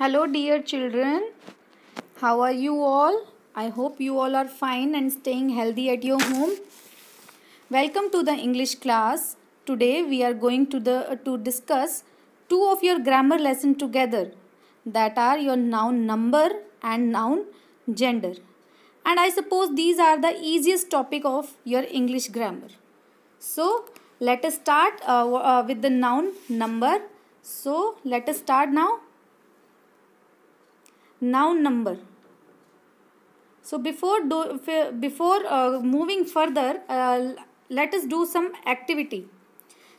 Hello dear children, how are you all? I hope you all are fine and staying healthy at your home. Welcome to the English class. Today we are going to the uh, to discuss two of your grammar lesson together that are your noun number and noun gender. And I suppose these are the easiest topic of your English grammar. So let us start uh, uh, with the noun number. So let us start now noun number so before do before uh, moving further uh, let us do some activity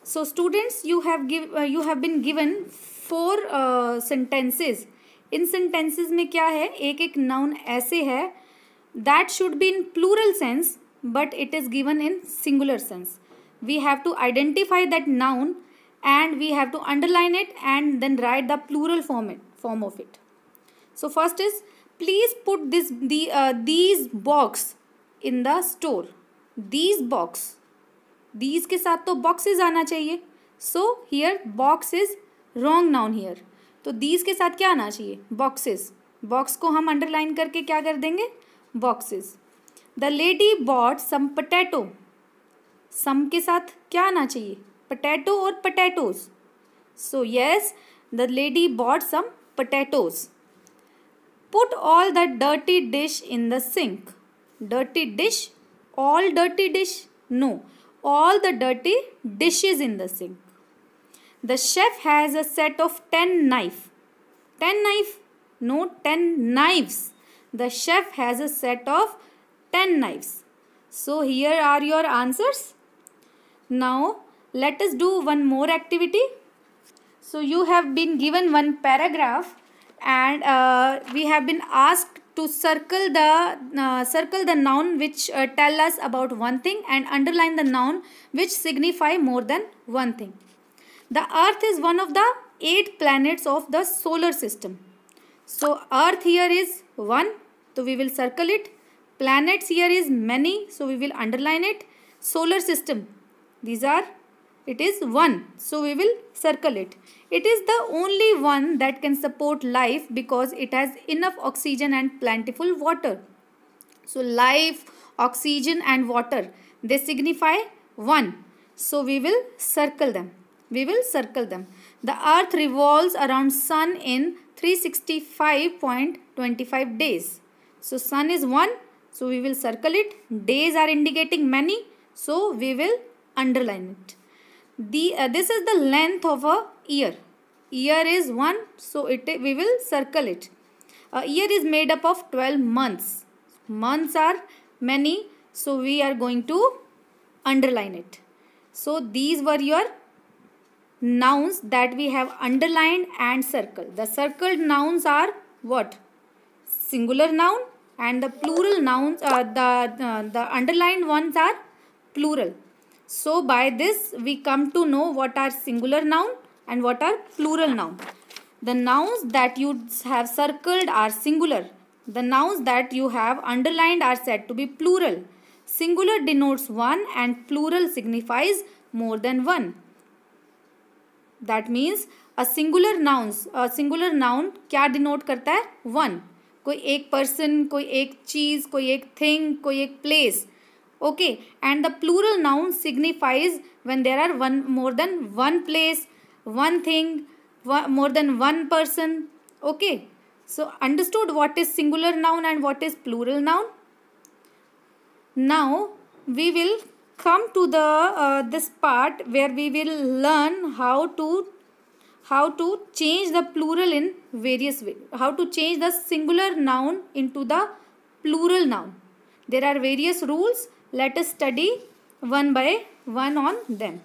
so students you have give uh, you have been given four uh, sentences in sentences mein kya hai ek ek noun aise hai that should be in plural sense but it is given in singular sense we have to identify that noun and we have to underline it and then write the plural form it form of it so first is please put this the uh, these box in the store these box these के साथ तो boxes आना चाहिए so here box is wrong noun here तो these के साथ क्या आना चाहिए boxes box को हम underline करके क्या कर देंगे boxes the lady bought some potato some के साथ क्या आना चाहिए potato और potatoes so yes the lady bought some potatoes Put all that dirty dish in the sink. Dirty dish? All dirty dish? No. All the dirty dishes in the sink. The chef has a set of 10 knife. 10 knife? No, 10 knives. The chef has a set of 10 knives. So here are your answers. Now let us do one more activity. So you have been given one paragraph and uh, we have been asked to circle the uh, circle the noun which uh, tell us about one thing and underline the noun which signify more than one thing the earth is one of the eight planets of the solar system so earth here is one so we will circle it planets here is many so we will underline it solar system these are it is one so we will circle it it is the only one that can support life because it has enough oxygen and plentiful water. So life, oxygen and water, they signify one. So we will circle them. We will circle them. The earth revolves around sun in 365.25 days. So sun is one. So we will circle it. Days are indicating many. So we will underline it. The, uh, this is the length of a ear year is 1 so it we will circle it a year is made up of 12 months months are many so we are going to underline it so these were your nouns that we have underlined and circled the circled nouns are what singular noun and the plural nouns uh, the uh, the underlined ones are plural so by this we come to know what are singular noun and what are plural noun the nouns that you have circled are singular the nouns that you have underlined are said to be plural singular denotes one and plural signifies more than one that means a singular nouns a singular noun kya denote karta hai one koi ek person koi ek cheez koi ek thing koi ek place okay and the plural noun signifies when there are one more than one place one thing more than one person okay so understood what is singular noun and what is plural noun now we will come to the uh, this part where we will learn how to how to change the plural in various ways how to change the singular noun into the plural noun there are various rules let us study one by one on them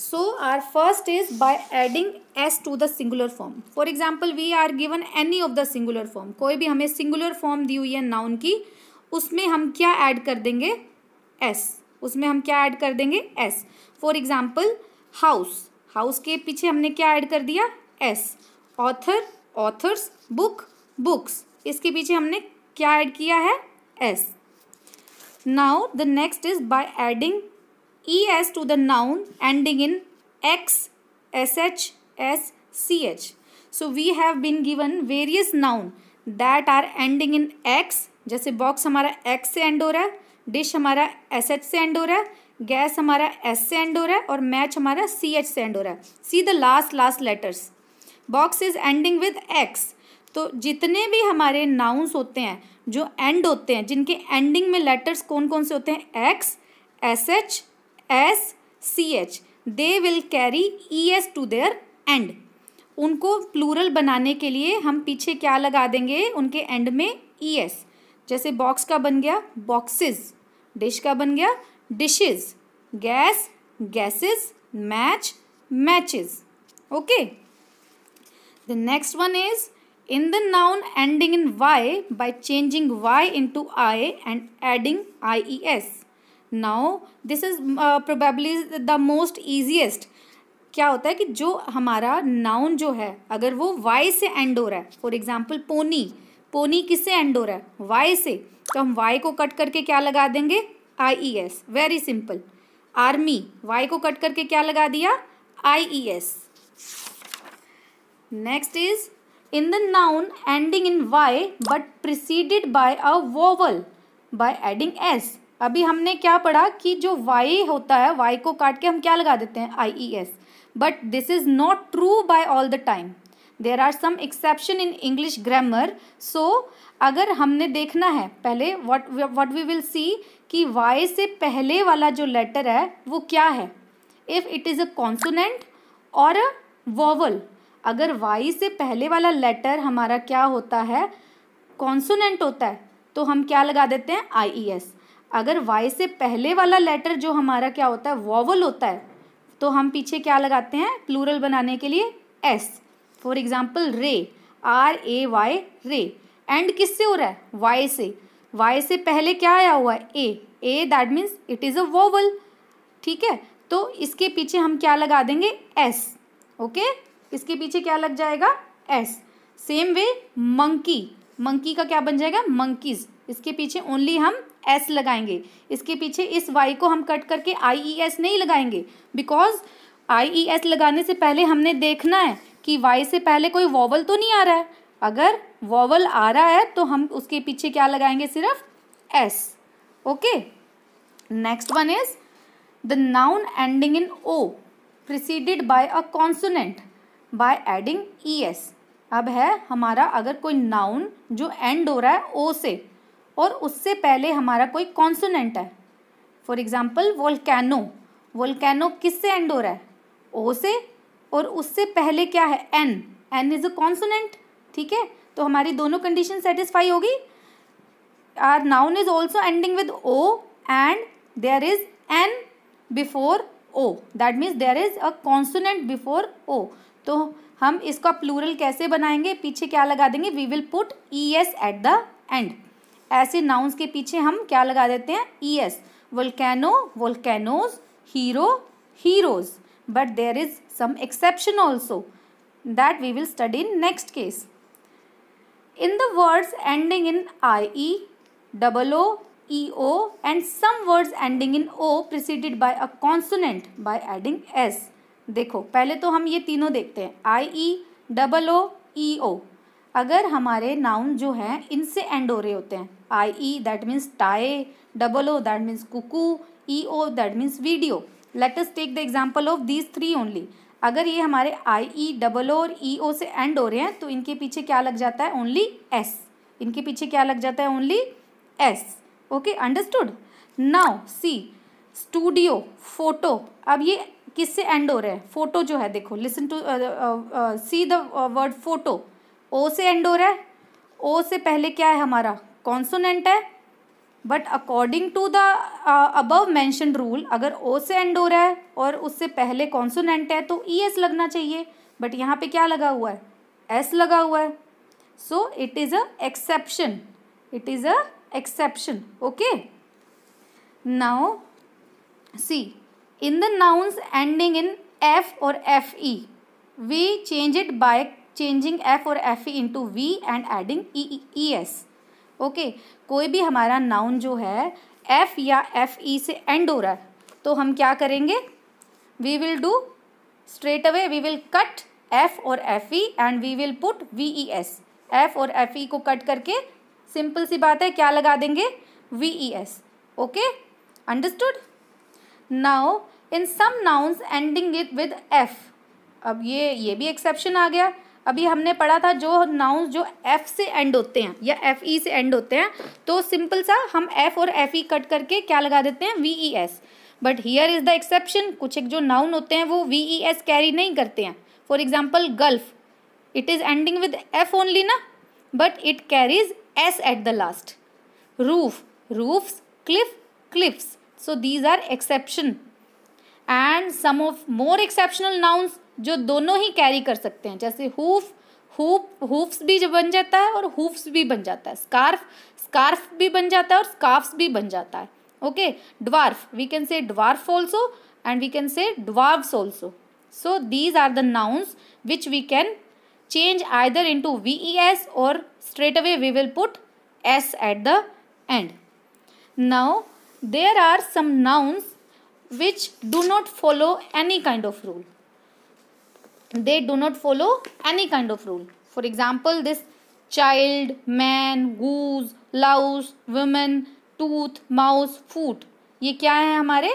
so our first is by adding s to the singular form for example we are given any of the singular form कोई भी हमें singular form दी हुई है noun की उसमें हम क्या add कर देंगे s उसमें हम क्या add कर देंगे s for example house house के पीछे हमने क्या add कर दिया s author authors book books इसके पीछे हमने क्या add किया है s now the next is by adding E S to the noun ending in X S H S C H so we have been given various noun that are ending in X जैसे box हमारा X से end हो रहा है dish हमारा S H से end हो रहा है गैस हमारा एस से एंड हो रहा है और मैच हमारा सी एच से एंड हो रहा है see the last last letters box is ending with X तो जितने भी हमारे नाउन्स होते हैं जो एंड होते हैं जिनके एंडिंग में लेटर्स कौन कौन से होते हैं X S H S C H they will carry E S to their end उनको प्लूरल बनाने के लिए हम पीछे क्या लगा देंगे उनके एंड में ई e एस जैसे बॉक्स का बन गया बॉक्सेस डिश का बन गया dishes gas gases match matches okay the next one is in the noun ending in Y by changing Y into I and adding I E S now this is probably the most easiest क्या होता है कि जो हमारा noun जो है अगर वो वाई से एंड हो रहा है फॉर एग्जाम्पल पोनी पोनी किससे एंड हो रहा है वाई से तो हम वाई को कट करके क्या लगा देंगे I E S very simple army Y को कट करके क्या लगा दिया I E S next is in the noun ending in Y but preceded by a vowel by adding S अभी हमने क्या पढ़ा कि जो वाई होता है वाई को काट के हम क्या लगा देते हैं I E S but this is not true by all the time there are some exception in English grammar so अगर हमने देखना है पहले what what we will see कि वाई से पहले वाला जो लेटर है वो क्या है if it is a consonant और अ वोवल अगर वाई से पहले वाला लेटर हमारा क्या होता है कॉन्सोनेंट होता है तो हम क्या लगा देते हैं आई ई एस अगर वाई से पहले वाला लेटर जो हमारा क्या होता है वॉवल होता है तो हम पीछे क्या लगाते हैं प्लूरल बनाने के लिए S for example ray R A Y ray end किससे हो रहा है वाई से वाई से पहले क्या आया हुआ है A A that means it is a vowel ठीक है तो इसके पीछे हम क्या लगा देंगे एस ओके okay? इसके पीछे क्या लग जाएगा S same way monkey monkey का क्या बन जाएगा मंकीज़ इसके पीछे ओनली हम एस लगाएंगे इसके पीछे इस वाई को हम कट करके आई ई एस नहीं लगाएंगे बिकॉज आई ई एस लगाने से पहले हमने देखना है कि वाई से पहले कोई वॉवल तो नहीं आ रहा है अगर वॉवल आ रहा है तो हम उसके पीछे क्या लगाएंगे सिर्फ S okay next one is the noun ending in O preceded by a consonant by adding E S अब है हमारा अगर कोई नाउन जो एंड हो रहा है ओ से और उससे पहले हमारा कोई कॉन्सोनेंट है फॉर एग्जाम्पल वोल्केनो वोल्केनो किस से एंड हो रहा है ओ से और उससे पहले क्या है N N is a consonant ठीक है तो हमारी दोनों कंडीशन सेटिस्फाई होगी our noun is also ending with O and there is N before O that means there is a consonant before O तो हम इसका प्लूरल कैसे बनाएंगे पीछे क्या लगा देंगे we will put E S at the end ऐसे नाउन्स के पीछे हम क्या लगा देते हैं E S volcano volcanoes hero heroes but there is some exception also that we will study in next case in words ending in I E double O E O and some words ending in O preceded by a consonant by adding S देखो पहले तो हम ये तीनों देखते हैं I E double O E ओ अगर हमारे नाउन जो हैं इनसे एंड हो रहे होते हैं I E that means tie double O that means cuckoo E O that means video latest take the example of these three only अगर ये हमारे आई ई डबल ओ और ई e ओ से एंड हो रहे हैं तो इनके पीछे क्या लग जाता है ओनली एस इनके पीछे क्या लग जाता है only S okay understood now see studio photo अब ये किससे एंड हो रहा है फोटो जो है देखो listen to see the word photo O से एंड हो रहा है ओ से पहले क्या है हमारा कॉन्सोनेंट है but according to the above mention rule अगर ओ से एंड हो रहा है और उससे पहले कॉन्सोनेंट है तो ई e एस लगना चाहिए बट यहाँ पे क्या लगा हुआ है एस लगा हुआ है so it is a exception it is a exception okay now see in the nouns ending in F और F E we change it by changing F और F E into V and adding E E S okay कोई भी हमारा noun जो है F या F E e से end हो रहा है तो हम क्या करेंगे we will do straight away we will cut F और F E end we will put V E S F और एफ ई को कट करके सिंपल सी बात है क्या लगा देंगे V E S okay understood now in some nouns ending it with F अब ये ये भी एक्सेप्शन आ गया अभी हमने पढ़ा था जो नाउन जो एफ से एंड होते हैं या एफ ई से एंड होते हैं तो सिंपल सा हम एफ और एफ ई कट करके क्या लगा देते हैं V E S but here is the exception कुछ एक जो नाउन होते हैं वो वी ई एस कैरी नहीं करते हैं for example gulf it is ending with F only ना but it carries S at the last roof roof cliff cliffs so these are exception and some of more exceptional nouns जो दोनों ही carry कर सकते हैं जैसे HUF HUF हुफ्स भी बन जाता है और हुफ्स भी बन जाता है स्कार्फ स्कार्फ भी बन जाता है और स्काफ्स भी बन जाता है okay dwarf we can say dwarf also and we can say dwarves also so these are the nouns which we can change either into V E S और straight away we will put S at the end now there are some nouns which do not follow any kind of rule they do not follow any kind of rule for example this child man goose louse women tooth mouse foot ये क्या है हमारे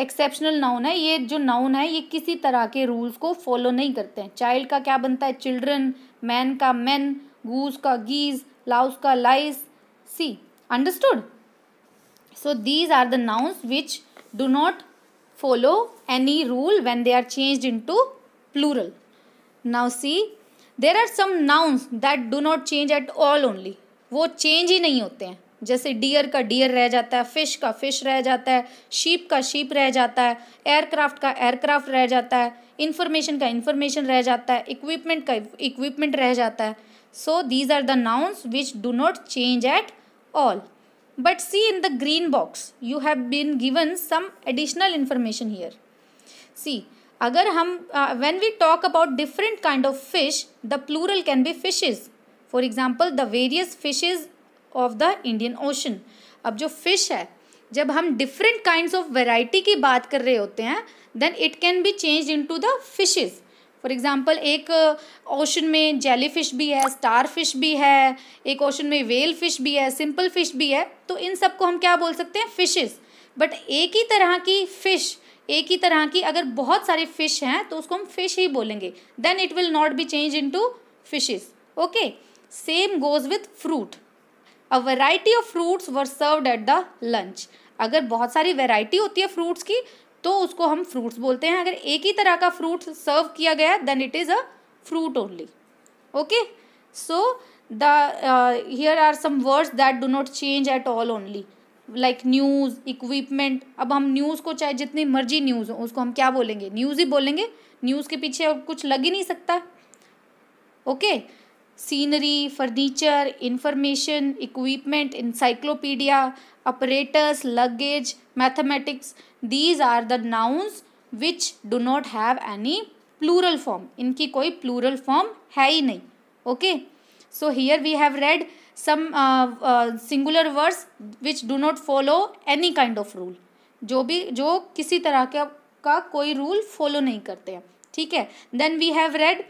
exceptional noun है ये जो noun है ये किसी तरह के रूल्स को फॉलो नहीं करते हैं चाइल्ड का क्या बनता है चिल्ड्रन मैन का मैन गूज का गीज लाउस का lice see understood so these are the nouns which do not follow any rule when they are changed into plural now see there are some nouns that do not change at all only वो change ही नहीं होते हैं जैसे dear का dear रह जाता है फिश का फिश रह जाता है शीप का शीप रह जाता है एयरक्राफ्ट का एयरक्राफ्ट रह जाता है इन्फॉर्मेशन का इन्फॉर्मेशन रह जाता है इक्विपमेंट का इक्विपमेंट रह जाता है so these are the nouns which do not change at all but see in the green box you have been given some additional information here see अगर हम when we talk about different kind of fish the plural can be fishes for example the various fishes of the Indian ocean अब जो fish है जब हम different kind of variety की बात कर रहे होते हैं then it can be change into the fishes for example एक ओशन uh, में जेली फिश भी है स्टार फिश भी है एक ओशन में वेल फिश भी है सिंपल फिश भी है तो इन सबको हम क्या बोल सकते हैं फिशेस बट एक ही तरह की फ़िश एक ही तरह की अगर बहुत सारे फिश हैं तो उसको हम फिश ही बोलेंगे then it will not be change into fishes okay same goes with fruit a variety of fruits were served at the lunch अगर बहुत सारी वेराइटी होती है फ्रूट्स की तो उसको हम फ्रूट्स बोलते हैं अगर एक ही तरह का फ्रूट सर्व किया गया then it is a fruit only okay so the here are some words that do not change at all only like news equipment अब हम न्यूज़ को चाहे जितनी मर्जी न्यूज़ हो उसको हम क्या बोलेंगे न्यूज़ ही बोलेंगे न्यूज़ के पीछे अब कुछ लग ही नहीं सकता okay scenery furniture information equipment encyclopedia apparatus luggage mathematics these are the nouns which do not have any plural form इनकी कोई प्लूरल फॉर्म है ही नहीं okay okay? So here we have read some uh, uh, singular words which do not follow any kind जो भी जो किसी तरह के का कोई रूल फॉलो नहीं करते हैं ठीक है देन वी हैव रेड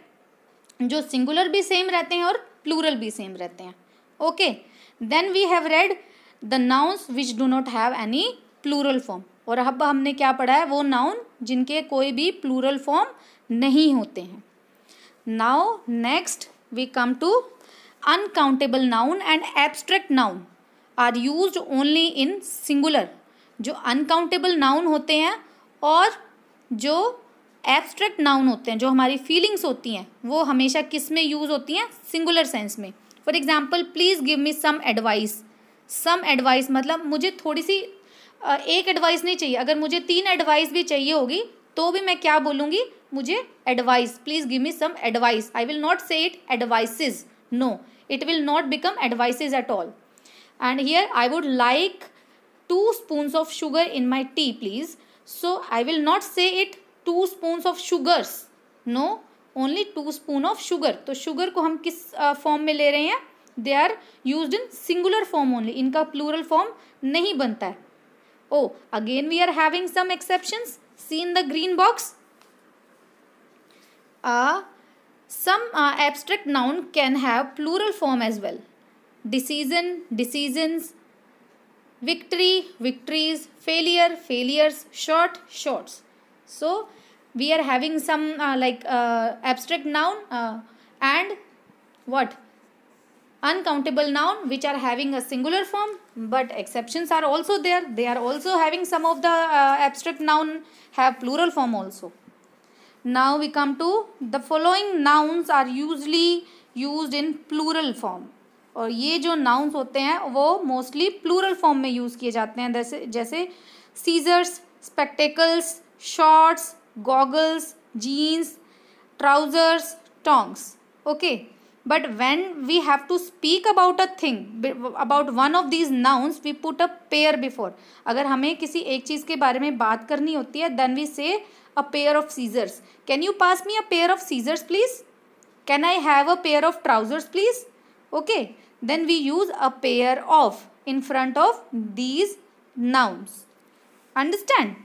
जो सिंगुलर भी सेम रहते हैं और प्लूरल भी सेम रहते हैं okay then we have read the nouns which do not have any plural form और अब हमने क्या पढ़ा है वो नाउन जिनके कोई भी प्लूरल फॉर्म नहीं होते हैं now next we come to uncountable noun and abstract noun are use only in singular जो अनकाउंटेबल नाउन होते हैं और जो एब्स्ट्रैक्ट नाउन होते हैं जो हमारी फीलिंग्स होती हैं वो हमेशा किस में यूज़ होती हैं सिंगुलर सेंस में for example please give me some advice some advice मतलब मुझे थोड़ी सी एक एडवाइस नहीं चाहिए अगर मुझे तीन एडवाइस भी चाहिए होगी तो भी मैं क्या बोलूँगी मुझे advice please give me some advice I will not say it advices no it will not become advices at all and here i would like two spoons of sugar in my tea please so i will not say it two spoons of sugars no only two spoon of sugar तो sugar को हम किस form mein le rahe hain they are used in singular form only inka plural form nahi banta hai oh again we are having some exceptions see in the green box a Some uh, abstract noun can have plural form as well. Decision, decisions, victory, victories, failure, failures, short, shorts. So, we are having some uh, like uh, abstract noun uh, and what? Uncountable noun which are having a singular form but exceptions are also there. They are also having some of the uh, abstract noun have plural form also. now we come to the following nouns are usually used in plural form और ये जो nouns होते हैं वो mostly plural form में use किए जाते हैं जैसे जैसे scissors, spectacles, shorts, goggles, jeans, trousers, tongs. Okay. But when we have to speak about a thing, about one of these nouns, we put a pair before. अगर हमें किसी एक चीज़ के बारे में बात करनी होती है then we say a pair of scissors. Can you pass me a pair of scissors please? Can I have a pair of trousers please? Okay. Then we use a pair of in front of these nouns. Understand?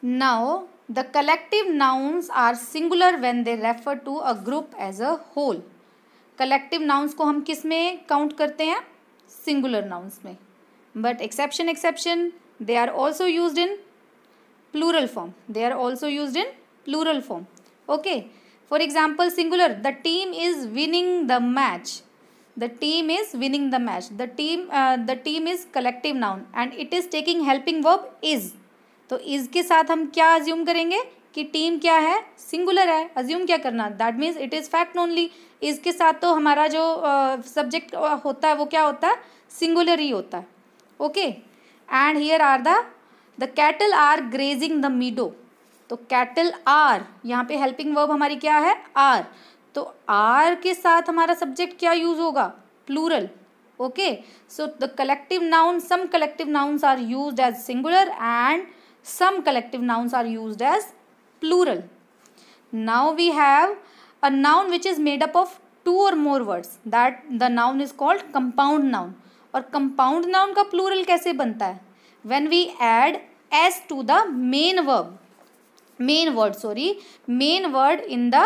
Now, the collective nouns are singular when they refer to a group as a whole. Collective nouns ko hum kis में count karte hain? Singular nouns में But exception exception, they are also used in. plural form they are also used in plural form okay for example singular the team is winning the match the team is winning the match the team uh, the team is collective noun and it is taking helping verb is तो is के साथ हम क्या assume करेंगे कि team क्या है singular है अज्यूम क्या करना that means it is fact only इसके साथ तो हमारा जो सब्जेक्ट uh, होता है वो क्या होता है सिंगुलर ही होता है okay and here are the the cattle are grazing the meadow तो कैटल आर यहाँ पे हेल्पिंग वर्ब हमारी क्या है आर तो आर के साथ हमारा सब्जेक्ट क्या यूज होगा plural okay so the collective noun some collective nouns are use as singular and some collective nouns are use as plural now we have a noun which is made up of two और more words that the noun is called compound noun और compound noun का प्लूरल कैसे बनता है when we add S to the main verb main word sorry main word in the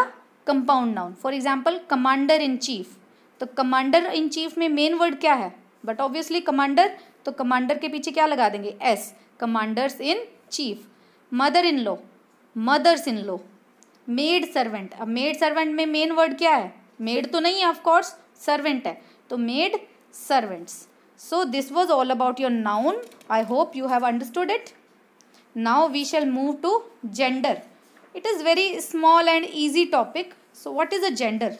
compound noun for example commander in chief तो commander in chief में main word क्या है बट ऑब्वियसली कमांडर तो कमांडर के पीछे क्या लगा देंगे S commanders in chief mother in law mothers in law maid servant अब मेड सर्वेंट में मेन वर्ड क्या है मेड तो नहीं है ऑफकोर्स सर्वेंट है तो maid servants so this was all about your noun I hope you have understood it now we shall move to gender it is very small and easy topic so what is a gender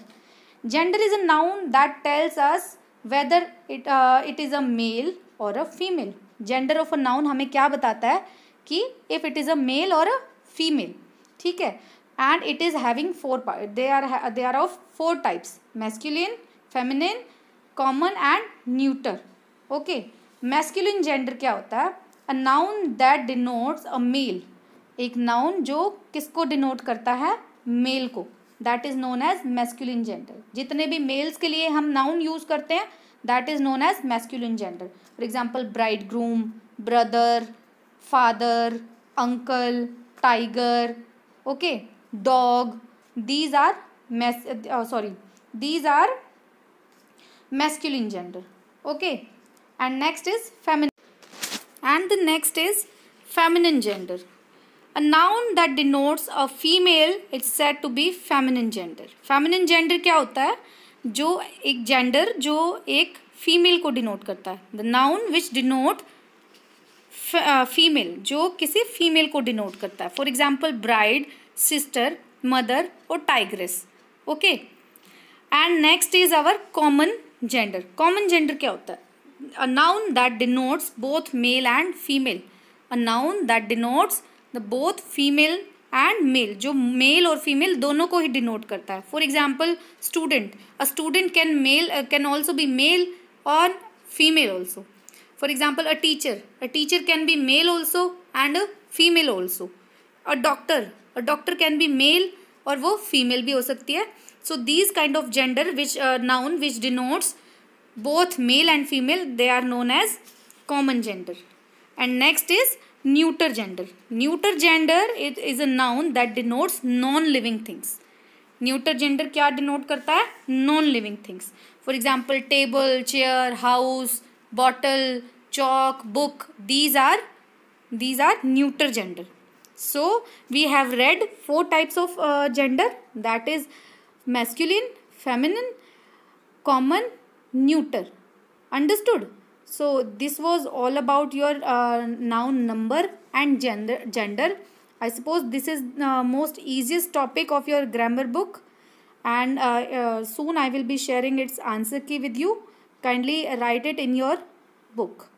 gender is a noun that tells us whether it uh, it is a male or a female gender of a noun hame kya batata hai ki if it is a male or a female theek hai and it is having four part they are they are of four types masculine feminine common and neuter okay masculine gender kya hota hai a noun that denotes a male एक noun जो किसको denote करता है male को that is known as masculine gender जितने भी mails के लिए हम नाउन यूज करते हैं that is known as masculine gender for example bridegroom brother father uncle tiger okay dog these are mass sorry these are masculine gender okay and next is feminine and the next is feminine gender a noun that denotes a female it's said to be feminine gender feminine gender kya hota hai jo ek gender jo ek female ko denote karta hai the noun which denote female uh, जो किसी female को denote करता है for example bride sister mother और tigress okay and next is our common gender common gender क्या होता है a noun that denotes both male and female a noun that denotes the both female and male जो male और female दोनों को ही denote करता है for example student a student can male can also be male और female also for example a teacher a teacher can be male also and a female also a doctor a doctor can be male और वो female भी हो सकती है so these kind of gender which noun which denotes both male and female they are known as common gender and next is neuter gender neuter gender it is a noun that denotes non living things neuter gender kya denote karta hai non living things for example table chair house bottle chalk book these are these are neuter gender so we have read four types of uh, gender that is masculine feminine common neuter understood so this was all about your uh, noun number and gender gender i suppose this is uh, most easiest topic of your grammar book and uh, uh soon i will be sharing its answer key with you kindly write it in your book